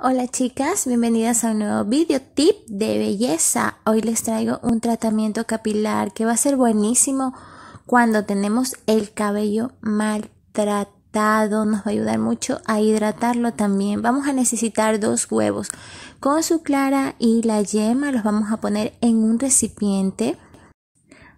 Hola chicas, bienvenidas a un nuevo video tip de belleza. Hoy les traigo un tratamiento capilar que va a ser buenísimo cuando tenemos el cabello maltratado. Nos va a ayudar mucho a hidratarlo también. Vamos a necesitar dos huevos. Con su clara y la yema los vamos a poner en un recipiente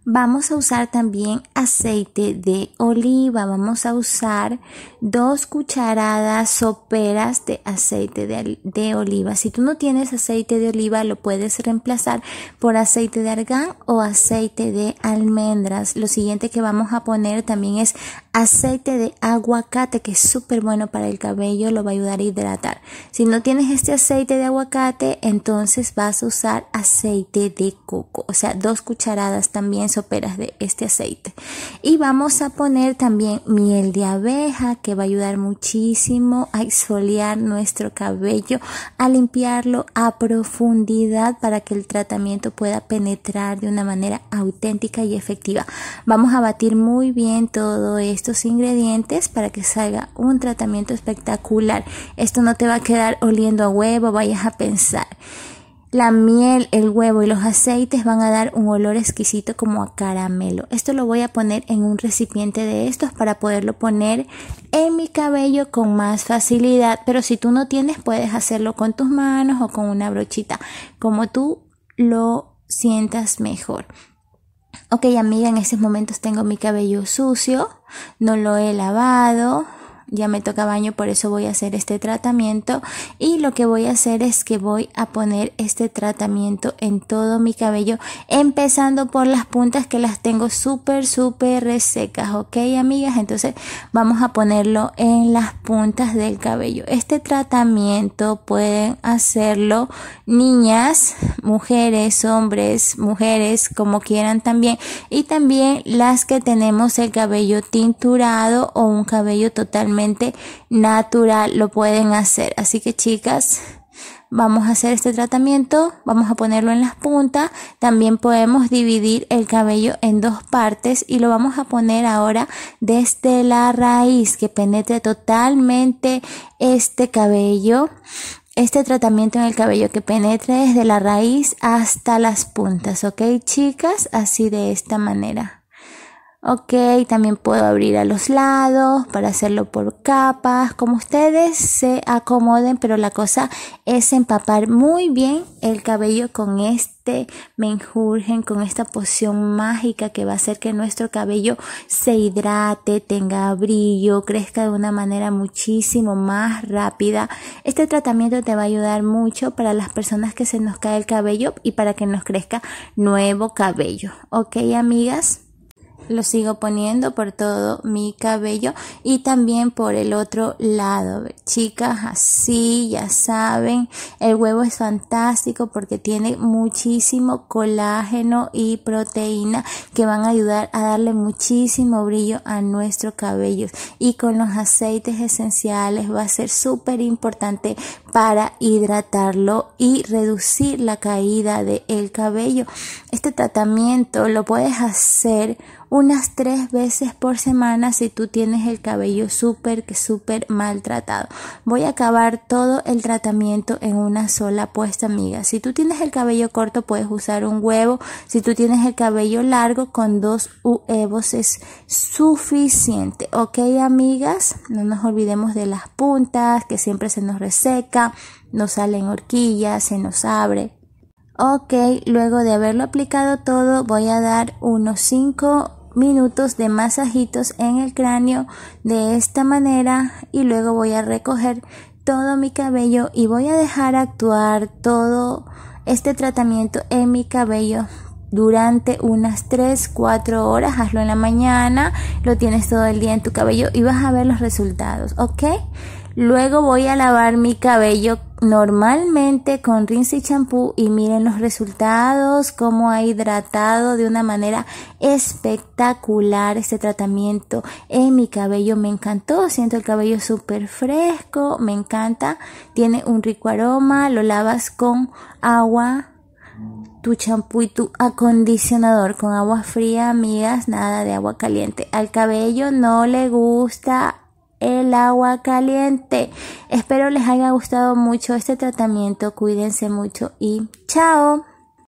Vamos a usar también aceite de oliva, vamos a usar dos cucharadas soperas de aceite de, oliva. Si tú no tienes aceite de oliva, lo puedes reemplazar por aceite de argán o aceite de almendras. Lo siguiente que vamos a poner también es aceite de aguacate, que es súper bueno para el cabello, lo va a ayudar a hidratar. Si no tienes este aceite de aguacate, entonces vas a usar aceite de coco, o sea, dos cucharadas también soperas de este aceite. Y vamos a poner también miel de abeja que va a ayudar muchísimo a exfoliar nuestro cabello, a limpiarlo a profundidad para que el tratamiento pueda penetrar de una manera auténtica y efectiva. Vamos a batir muy bien todos estos ingredientes para que salga un tratamiento espectacular. Esto no te va a quedar oliendo a huevo, vayas a pensar. La miel, el huevo y los aceites van a dar un olor exquisito como a caramelo. Esto lo voy a poner en un recipiente de estos para poderlo poner en mi cabello con más facilidad. Pero si tú no tienes, puedes hacerlo con tus manos o con una brochita, como tú lo sientas mejor. Ok amiga, en estos momentos tengo mi cabello sucio, no lo he lavado, ya me toca baño, por eso voy a hacer este tratamiento y lo que voy a hacer es que voy a poner este tratamiento en todo mi cabello, empezando por las puntas que las tengo súper, súper resecas, ¿ok amigas? Entonces vamos a ponerlo en las puntas del cabello. Este tratamiento pueden hacerlo niñas, mujeres, hombres, mujeres, como quieran también, y también las que tenemos el cabello tinturado o un cabello totalmente natural lo pueden hacer. Así que chicas, vamos a hacer este tratamiento, vamos a ponerlo en las puntas, también podemos dividir el cabello en dos partes y lo vamos a poner ahora desde la raíz que penetre totalmente este cabello. Este tratamiento en el cabello que penetre desde la raíz hasta las puntas, ¿ok chicas? Así de esta manera. Ok, también puedo abrir a los lados para hacerlo por capas, como ustedes se acomoden, pero la cosa es empapar muy bien el cabello con este menjurgen, con esta poción mágica que va a hacer que nuestro cabello se hidrate, tenga brillo, crezca de una manera muchísimo más rápida. Este tratamiento te va a ayudar mucho para las personas que se nos cae el cabello y para que nos crezca nuevo cabello. Ok, amigas lo sigo poniendo por todo mi cabello y también por el otro lado chicas así ya saben el huevo es fantástico porque tiene muchísimo colágeno y proteína que van a ayudar a darle muchísimo brillo a nuestro cabello y con los aceites esenciales va a ser súper importante para hidratarlo y reducir la caída del cabello este tratamiento lo puedes hacer unas tres veces por semana si tú tienes el cabello súper, súper maltratado. Voy a acabar todo el tratamiento en una sola puesta, amigas. Si tú tienes el cabello corto, puedes usar un huevo. Si tú tienes el cabello largo, con dos huevos es suficiente. ¿Ok, amigas? No nos olvidemos de las puntas, que siempre se nos reseca, nos salen horquillas, se nos abre, Ok, luego de haberlo aplicado todo voy a dar unos cinco minutos de masajitos en el cráneo de esta manera y luego voy a recoger todo mi cabello y voy a dejar actuar todo este tratamiento en mi cabello durante unas 3, 4 horas, hazlo en la mañana, lo tienes todo el día en tu cabello y vas a ver los resultados, ¿ok? Luego voy a lavar mi cabello normalmente con rinse y champú y miren los resultados, cómo ha hidratado de una manera espectacular este tratamiento en mi cabello. Me encantó, siento el cabello súper fresco, me encanta, tiene un rico aroma, lo lavas con agua tu champú y tu acondicionador con agua fría, amigas, nada de agua caliente. Al cabello no le gusta el agua caliente. Espero les haya gustado mucho este tratamiento. Cuídense mucho y chao.